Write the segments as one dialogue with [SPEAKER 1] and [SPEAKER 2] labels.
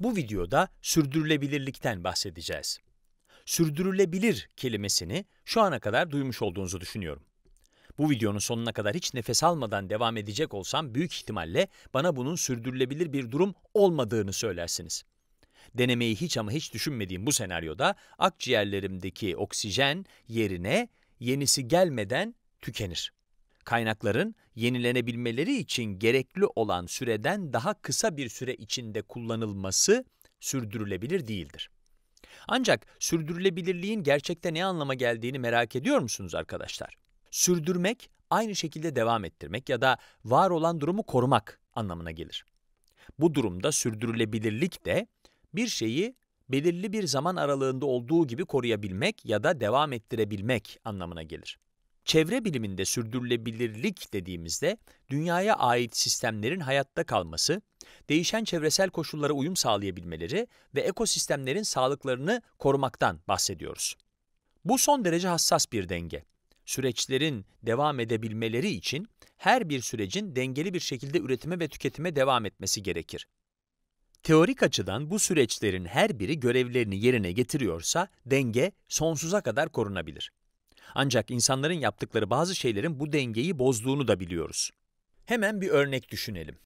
[SPEAKER 1] Bu videoda sürdürülebilirlikten bahsedeceğiz. Sürdürülebilir kelimesini şu ana kadar duymuş olduğunuzu düşünüyorum. Bu videonun sonuna kadar hiç nefes almadan devam edecek olsam büyük ihtimalle bana bunun sürdürülebilir bir durum olmadığını söylersiniz. Denemeyi hiç ama hiç düşünmediğim bu senaryoda akciğerlerimdeki oksijen yerine yenisi gelmeden tükenir kaynakların yenilenebilmeleri için gerekli olan süreden daha kısa bir süre içinde kullanılması sürdürülebilir değildir. Ancak sürdürülebilirliğin gerçekte ne anlama geldiğini merak ediyor musunuz arkadaşlar? Sürdürmek, aynı şekilde devam ettirmek ya da var olan durumu korumak anlamına gelir. Bu durumda sürdürülebilirlik de bir şeyi belirli bir zaman aralığında olduğu gibi koruyabilmek ya da devam ettirebilmek anlamına gelir. Çevre biliminde sürdürülebilirlik dediğimizde dünyaya ait sistemlerin hayatta kalması, değişen çevresel koşullara uyum sağlayabilmeleri ve ekosistemlerin sağlıklarını korumaktan bahsediyoruz. Bu son derece hassas bir denge. Süreçlerin devam edebilmeleri için her bir sürecin dengeli bir şekilde üretime ve tüketime devam etmesi gerekir. Teorik açıdan bu süreçlerin her biri görevlerini yerine getiriyorsa denge sonsuza kadar korunabilir. Ancak insanların yaptıkları bazı şeylerin bu dengeyi bozduğunu da biliyoruz. Hemen bir örnek düşünelim.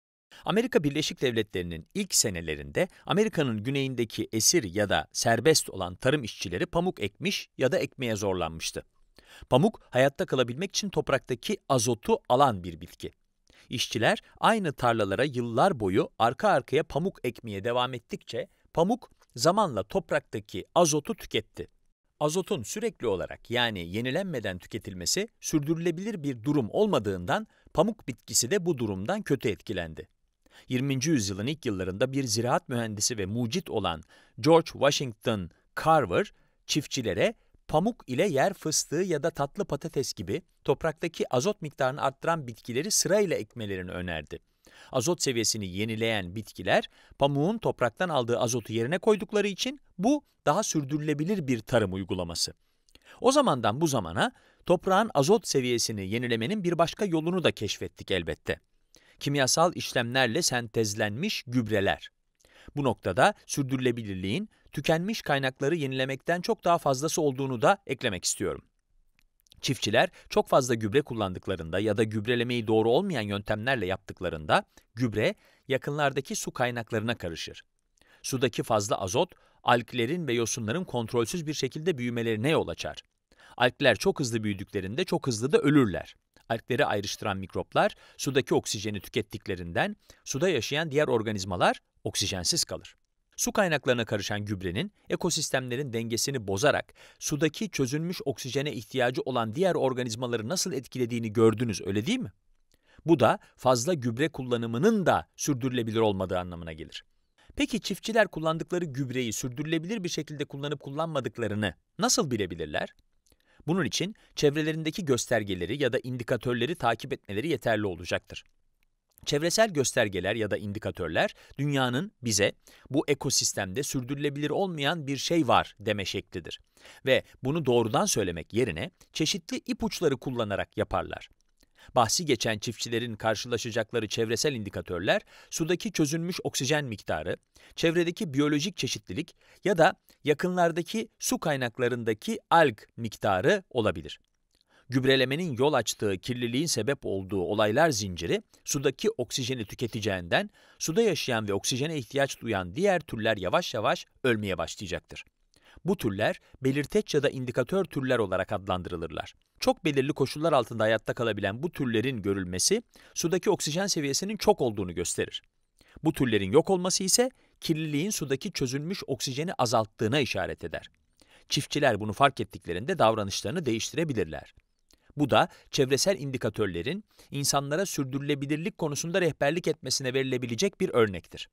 [SPEAKER 1] Amerika Birleşik Devletleri'nin ilk senelerinde Amerika'nın güneyindeki esir ya da serbest olan tarım işçileri pamuk ekmiş ya da ekmeye zorlanmıştı. Pamuk hayatta kalabilmek için topraktaki azotu alan bir bitki. İşçiler aynı tarlalara yıllar boyu arka arkaya pamuk ekmeye devam ettikçe pamuk zamanla topraktaki azotu tüketti azotun sürekli olarak yani yenilenmeden tüketilmesi sürdürülebilir bir durum olmadığından pamuk bitkisi de bu durumdan kötü etkilendi. 20. yüzyılın ilk yıllarında bir ziraat mühendisi ve mucit olan George Washington Carver, çiftçilere pamuk ile yer fıstığı ya da tatlı patates gibi topraktaki azot miktarını arttıran bitkileri sırayla ekmelerini önerdi. Azot seviyesini yenileyen bitkiler pamuğun topraktan aldığı azotu yerine koydukları için bu daha sürdürülebilir bir tarım uygulaması. O zamandan bu zamana toprağın azot seviyesini yenilemenin bir başka yolunu da keşfettik elbette. Kimyasal işlemlerle sentezlenmiş gübreler. Bu noktada sürdürülebilirliğin tükenmiş kaynakları yenilemekten çok daha fazlası olduğunu da eklemek istiyorum. Çiftçiler çok fazla gübre kullandıklarında ya da gübrelemeyi doğru olmayan yöntemlerle yaptıklarında gübre yakınlardaki su kaynaklarına karışır. Sudaki fazla azot, alklerin ve yosunların kontrolsüz bir şekilde büyümelerine yol açar. Alkler çok hızlı büyüdüklerinde çok hızlı da ölürler. Alkleri ayrıştıran mikroplar sudaki oksijeni tükettiklerinden suda yaşayan diğer organizmalar oksijensiz kalır. Su kaynaklarına karışan gübrenin ekosistemlerin dengesini bozarak sudaki çözünmüş oksijene ihtiyacı olan diğer organizmaları nasıl etkilediğini gördünüz öyle değil mi? Bu da fazla gübre kullanımının da sürdürülebilir olmadığı anlamına gelir. Peki çiftçiler kullandıkları gübreyi sürdürülebilir bir şekilde kullanıp kullanmadıklarını nasıl bilebilirler? Bunun için çevrelerindeki göstergeleri ya da indikatörleri takip etmeleri yeterli olacaktır. Çevresel göstergeler ya da indikatörler dünyanın bize bu ekosistemde sürdürülebilir olmayan bir şey var deme şeklidir. Ve bunu doğrudan söylemek yerine çeşitli ipuçları kullanarak yaparlar. Bahsi geçen çiftçilerin karşılaşacakları çevresel indikatörler, sudaki çözünmüş oksijen miktarı, çevredeki biyolojik çeşitlilik ya da yakınlardaki su kaynaklarındaki alg miktarı olabilir gübrelemenin yol açtığı kirliliğin sebep olduğu olaylar zinciri sudaki oksijeni tüketeceğinden suda yaşayan ve oksijene ihtiyaç duyan diğer türler yavaş yavaş ölmeye başlayacaktır. Bu türler belirteç ya da indikatör türler olarak adlandırılırlar. Çok belirli koşullar altında hayatta kalabilen bu türlerin görülmesi sudaki oksijen seviyesinin çok olduğunu gösterir. Bu türlerin yok olması ise kirliliğin sudaki çözülmüş oksijeni azalttığına işaret eder. Çiftçiler bunu fark ettiklerinde davranışlarını değiştirebilirler. Bu da çevresel indikatörlerin insanlara sürdürülebilirlik konusunda rehberlik etmesine verilebilecek bir örnektir.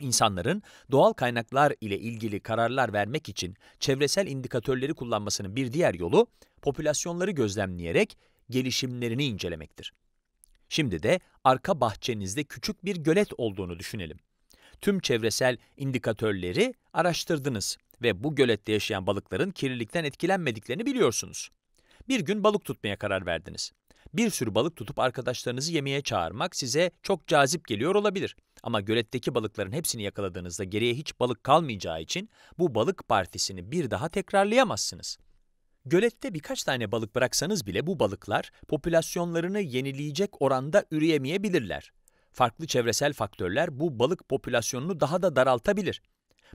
[SPEAKER 1] İnsanların doğal kaynaklar ile ilgili kararlar vermek için çevresel indikatörleri kullanmasının bir diğer yolu, popülasyonları gözlemleyerek gelişimlerini incelemektir. Şimdi de arka bahçenizde küçük bir gölet olduğunu düşünelim. Tüm çevresel indikatörleri araştırdınız ve bu gölette yaşayan balıkların kirlilikten etkilenmediklerini biliyorsunuz. Bir gün balık tutmaya karar verdiniz. Bir sürü balık tutup arkadaşlarınızı yemeğe çağırmak size çok cazip geliyor olabilir. Ama göletteki balıkların hepsini yakaladığınızda geriye hiç balık kalmayacağı için bu balık partisini bir daha tekrarlayamazsınız. Gölette birkaç tane balık bıraksanız bile bu balıklar popülasyonlarını yenileyecek oranda üreyemeyebilirler. Farklı çevresel faktörler bu balık popülasyonunu daha da daraltabilir.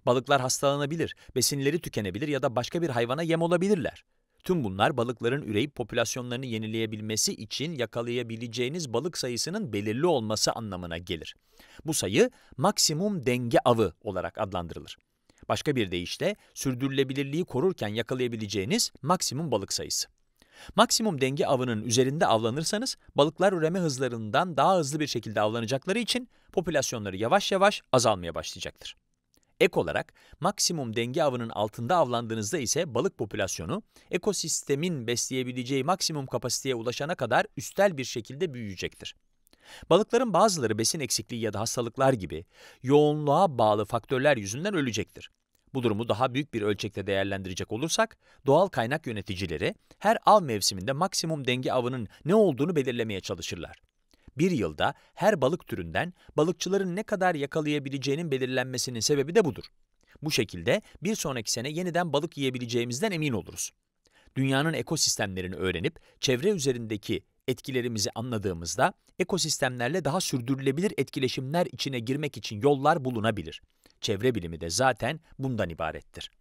[SPEAKER 1] Balıklar hastalanabilir, besinleri tükenebilir ya da başka bir hayvana yem olabilirler. Tüm bunlar balıkların üreyip popülasyonlarını yenileyebilmesi için yakalayabileceğiniz balık sayısının belirli olması anlamına gelir. Bu sayı maksimum denge avı olarak adlandırılır. Başka bir deyişle sürdürülebilirliği korurken yakalayabileceğiniz maksimum balık sayısı. Maksimum denge avının üzerinde avlanırsanız balıklar üreme hızlarından daha hızlı bir şekilde avlanacakları için popülasyonları yavaş yavaş azalmaya başlayacaktır. Ek olarak maksimum denge avının altında avlandığınızda ise balık popülasyonu ekosistemin besleyebileceği maksimum kapasiteye ulaşana kadar üstel bir şekilde büyüyecektir. Balıkların bazıları besin eksikliği ya da hastalıklar gibi yoğunluğa bağlı faktörler yüzünden ölecektir. Bu durumu daha büyük bir ölçekte değerlendirecek olursak, doğal kaynak yöneticileri her av mevsiminde maksimum denge avının ne olduğunu belirlemeye çalışırlar. Bir yılda her balık türünden balıkçıların ne kadar yakalayabileceğinin belirlenmesinin sebebi de budur. Bu şekilde bir sonraki sene yeniden balık yiyebileceğimizden emin oluruz. Dünyanın ekosistemlerini öğrenip çevre üzerindeki etkilerimizi anladığımızda ekosistemlerle daha sürdürülebilir etkileşimler içine girmek için yollar bulunabilir. Çevre bilimi de zaten bundan ibarettir.